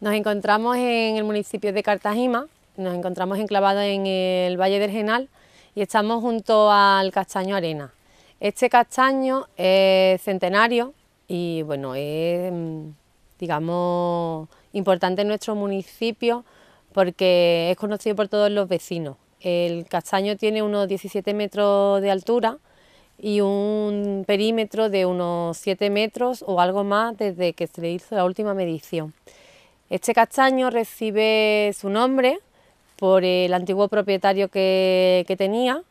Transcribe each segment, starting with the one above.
Nos encontramos en el municipio de Cartagena, nos encontramos enclavados en el Valle del Genal y estamos junto al castaño Arena. Este castaño es centenario y bueno, es mm, digamos importante en nuestro municipio porque es conocido por todos los vecinos. El castaño tiene unos 17 metros de altura y un perímetro de unos 7 metros o algo más desde que se le hizo la última medición. Este castaño recibe su nombre por el antiguo propietario que, tenía,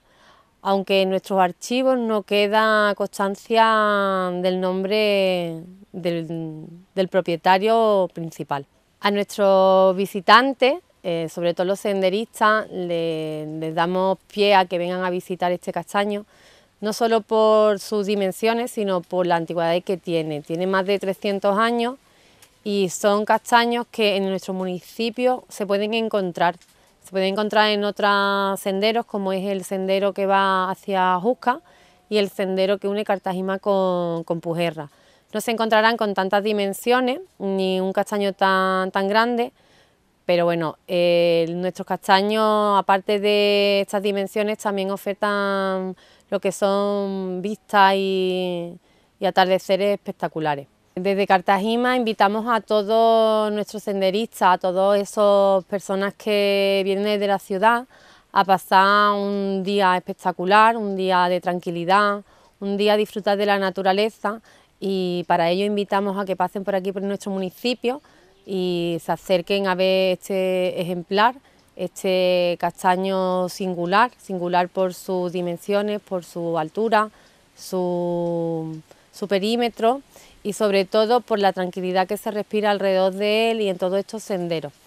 aunque en nuestros archivos no queda constancia del nombre del, propietario principal. A nuestros visitantes, eh, sobre todo los senderistas, les damos pie a que vengan a visitar este castaño, no solo por sus dimensiones, sino por la antigüedad que tiene. Tiene más de 300 años y son castaños que en nuestro municipio se pueden encontrar. Se pueden encontrar en otros senderos, como es el sendero que va hacia Jusca y el sendero que une Cartagena con, con Pujerra. No se encontrarán con tantas dimensiones, ni un castaño tan, tan grande, pero bueno, eh, nuestros castaños, aparte de estas dimensiones, también ofertan lo que son vistas y, y atardeceres espectaculares. Desde Cartagena invitamos a todos nuestros senderistas, a todas esas personas que vienen de la ciudad a pasar un día espectacular, un día de tranquilidad, un día disfrutar de la naturaleza y para ello invitamos a que pasen por aquí, por nuestro municipio y se acerquen a ver este ejemplar, este castaño singular, singular por sus dimensiones, por su altura, su su perímetro y sobre todo por la tranquilidad que se respira alrededor de él y en todos estos senderos.